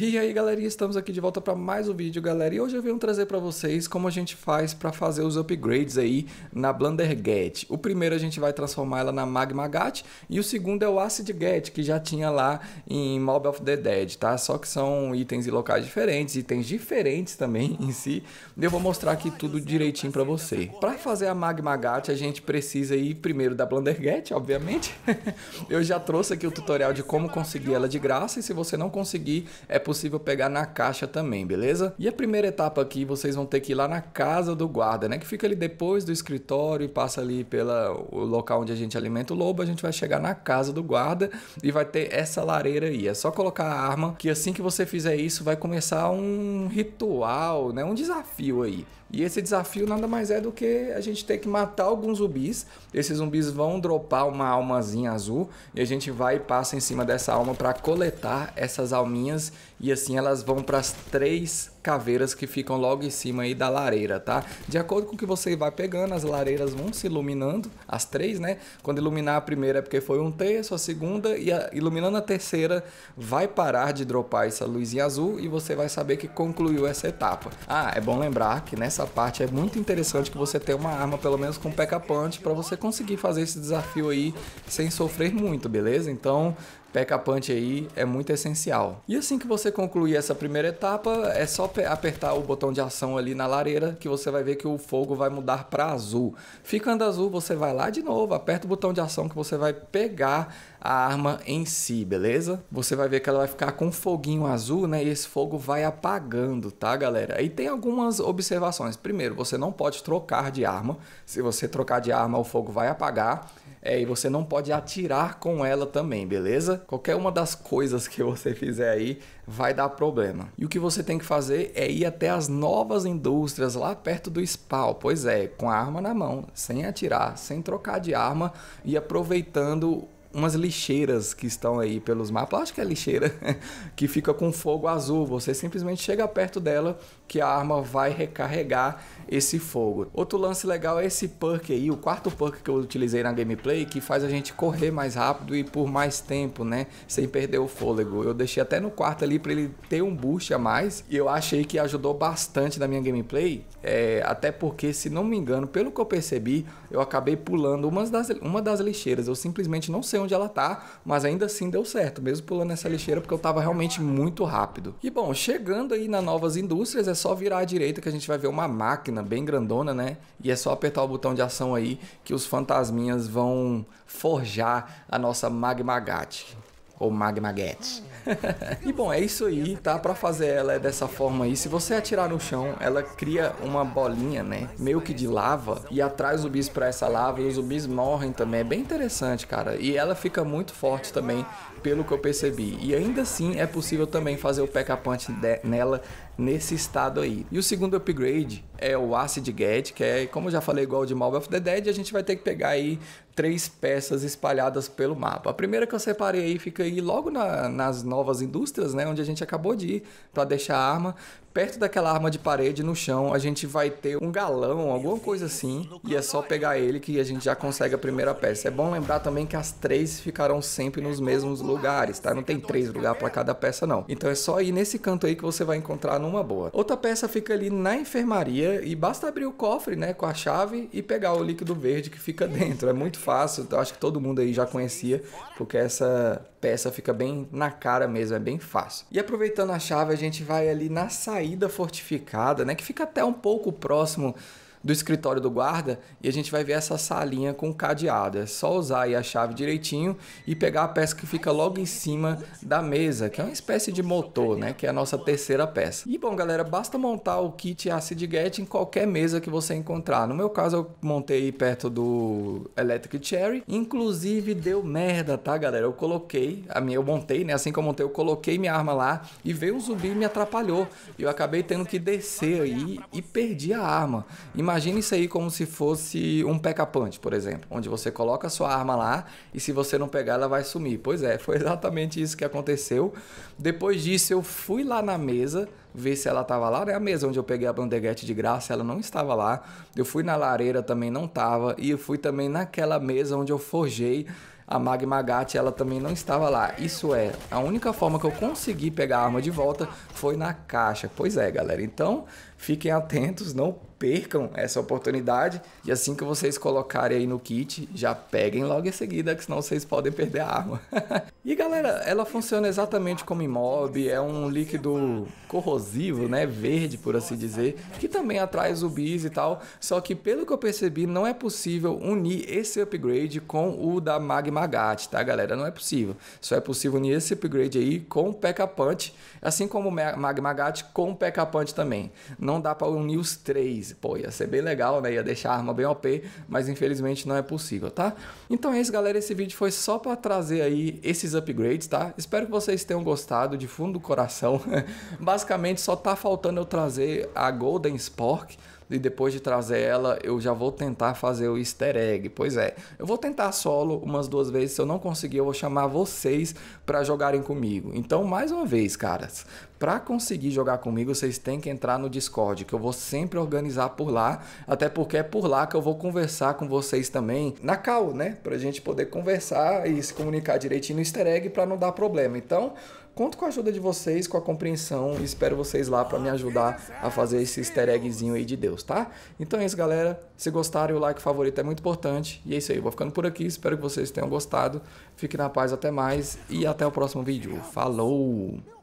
E aí galerinha, estamos aqui de volta para mais um vídeo galera e hoje eu venho trazer para vocês como a gente faz para fazer os upgrades aí na Blender Get. O primeiro a gente vai transformar ela na Magma Gat e o segundo é o Acid Get que já tinha lá em Mob of the Dead, tá? Só que são itens e locais diferentes, itens diferentes também em si. Eu vou mostrar aqui tudo direitinho para você. Para fazer a Magma Gat a gente precisa ir primeiro da Blender Get, obviamente. eu já trouxe aqui o tutorial de como conseguir ela de graça e se você não conseguir é possível pegar na caixa também, beleza? E a primeira etapa aqui, vocês vão ter que ir lá na casa do guarda, né? Que fica ali depois do escritório e passa ali pelo local onde a gente alimenta o lobo. A gente vai chegar na casa do guarda e vai ter essa lareira aí. É só colocar a arma, que assim que você fizer isso, vai começar um ritual, né? Um desafio aí. E esse desafio nada mais é do que a gente ter que matar alguns zumbis. Esses zumbis vão dropar uma almazinha azul e a gente vai e passa em cima dessa alma para coletar essas alminhas e assim elas vão para as três caveiras que ficam logo em cima aí da lareira, tá? De acordo com o que você vai pegando, as lareiras vão se iluminando, as três, né? Quando iluminar a primeira é porque foi um terço, a segunda e a, iluminando a terceira vai parar de dropar essa luzinha azul e você vai saber que concluiu essa etapa. Ah, é bom lembrar que nessa parte é muito interessante que você tenha uma arma pelo menos com P.E.K.K.A. Punch para você conseguir fazer esse desafio aí sem sofrer muito, beleza? Então Peca Punch aí é muito essencial. E assim que você concluir essa primeira etapa, é só apertar o botão de ação ali na lareira que você vai ver que o fogo vai mudar para azul. Ficando azul, você vai lá de novo, aperta o botão de ação que você vai pegar a arma em si, beleza? Você vai ver que ela vai ficar com um foguinho azul, né? E esse fogo vai apagando, tá, galera? E tem algumas observações. Primeiro, você não pode trocar de arma. Se você trocar de arma, o fogo vai apagar. É, e você não pode atirar com ela também, beleza? qualquer uma das coisas que você fizer aí vai dar problema. E o que você tem que fazer é ir até as novas indústrias lá perto do spawn, pois é, com a arma na mão, sem atirar, sem trocar de arma e aproveitando umas lixeiras que estão aí pelos mapas, acho que é lixeira, que fica com fogo azul. Você simplesmente chega perto dela que a arma vai recarregar esse fogo. Outro lance legal é esse perk aí, o quarto perk que eu utilizei na gameplay, que faz a gente correr mais rápido e por mais tempo, né? Sem perder o fôlego. Eu deixei até no quarto ali para ele ter um boost a mais e eu achei que ajudou bastante na minha gameplay, é, até porque, se não me engano, pelo que eu percebi, eu acabei pulando umas das, uma das lixeiras. Eu simplesmente não sei onde ela tá, mas ainda assim deu certo, mesmo pulando essa lixeira, porque eu tava realmente muito rápido. E bom, chegando aí nas novas indústrias, é só virar à direita que a gente vai ver uma máquina máquina bem grandona, né? E é só apertar o botão de ação aí que os fantasminhas vão forjar a nossa Magmagat ou Magmaget. e bom, é isso aí, tá? Pra fazer ela é dessa forma aí. Se você atirar no chão, ela cria uma bolinha, né? Meio que de lava. E atrai os zumbis pra essa lava e os zumbis morrem também. É bem interessante, cara. E ela fica muito forte também pelo que eu percebi. E ainda assim é possível também fazer o P.K. Punch nela nesse estado aí. E o segundo upgrade é o Acid Get, que é, como eu já falei, igual de Mob of the Dead, a gente vai ter que pegar aí três peças espalhadas pelo mapa. A primeira que eu separei aí fica aí logo na, nas novas indústrias, né, onde a gente acabou de ir para deixar a arma. Perto daquela arma de parede no chão, a gente vai ter um galão, alguma coisa assim, e é só pegar ele que a gente já consegue a primeira peça. É bom lembrar também que as três ficarão sempre nos mesmos lugares lugares, tá? Não tem três lugares para cada peça, não. Então é só ir nesse canto aí que você vai encontrar numa boa. Outra peça fica ali na enfermaria e basta abrir o cofre, né, com a chave e pegar o líquido verde que fica dentro. É muito fácil, eu então acho que todo mundo aí já conhecia, porque essa peça fica bem na cara mesmo, é bem fácil. E aproveitando a chave, a gente vai ali na saída fortificada, né, que fica até um pouco próximo do escritório do guarda e a gente vai ver essa salinha com cadeado. É só usar aí a chave direitinho e pegar a peça que fica logo em cima da mesa, que é uma espécie de motor, né? Que é a nossa terceira peça. E bom, galera, basta montar o kit Acid Get em qualquer mesa que você encontrar. No meu caso, eu montei perto do Electric Cherry. Inclusive, deu merda, tá, galera? Eu coloquei, a minha eu montei, né? Assim que eu montei, eu coloquei minha arma lá e veio um zumbi e me atrapalhou. Eu acabei tendo que descer aí e perdi a arma. Imagina Imagine isso aí como se fosse um pecapante, por exemplo, onde você coloca a sua arma lá e se você não pegar ela vai sumir. Pois é, foi exatamente isso que aconteceu. Depois disso eu fui lá na mesa ver se ela estava lá. É a mesa onde eu peguei a bandeguete de graça, ela não estava lá. Eu fui na lareira, também não estava. E eu fui também naquela mesa onde eu forjei a Magma Gat, ela também não estava lá. Isso é, a única forma que eu consegui pegar a arma de volta foi na caixa. Pois é, galera. Então, fiquem atentos, não percam essa oportunidade. E assim que vocês colocarem aí no kit, já peguem logo em seguida, que senão vocês podem perder a arma. e galera, ela funciona exatamente como imob, é um líquido corrosivo explosivo, né? Verde, por assim dizer, que também atrai zumbis e tal. Só que pelo que eu percebi, não é possível unir esse upgrade com o da Gat, tá, galera? Não é possível. Só é possível unir esse upgrade aí com o P.K. Punch, assim como o Gat com o P.K. Punch também. Não dá para unir os três. Pô, ia ser bem legal, né? Ia deixar a arma bem OP, mas infelizmente não é possível, tá? Então é isso, galera. Esse vídeo foi só para trazer aí esses upgrades, tá? Espero que vocês tenham gostado de fundo do coração. Basicamente Realmente só tá faltando eu trazer a Golden Spork e depois de trazer ela, eu já vou tentar fazer o easter egg. Pois é, eu vou tentar solo umas duas vezes. Se eu não conseguir, eu vou chamar vocês para jogarem comigo. Então, mais uma vez, caras, para conseguir jogar comigo, vocês têm que entrar no Discord, que eu vou sempre organizar por lá, até porque é por lá que eu vou conversar com vocês também na cal, né? Pra gente poder conversar e se comunicar direitinho no easter egg para não dar problema. Então, Conto com a ajuda de vocês, com a compreensão e espero vocês lá para me ajudar a fazer esse easter eggzinho aí de Deus, tá? Então é isso, galera. Se gostaram, o like favorito é muito importante. E é isso aí, vou ficando por aqui. Espero que vocês tenham gostado. Fique na paz, até mais e até o próximo vídeo. Falou!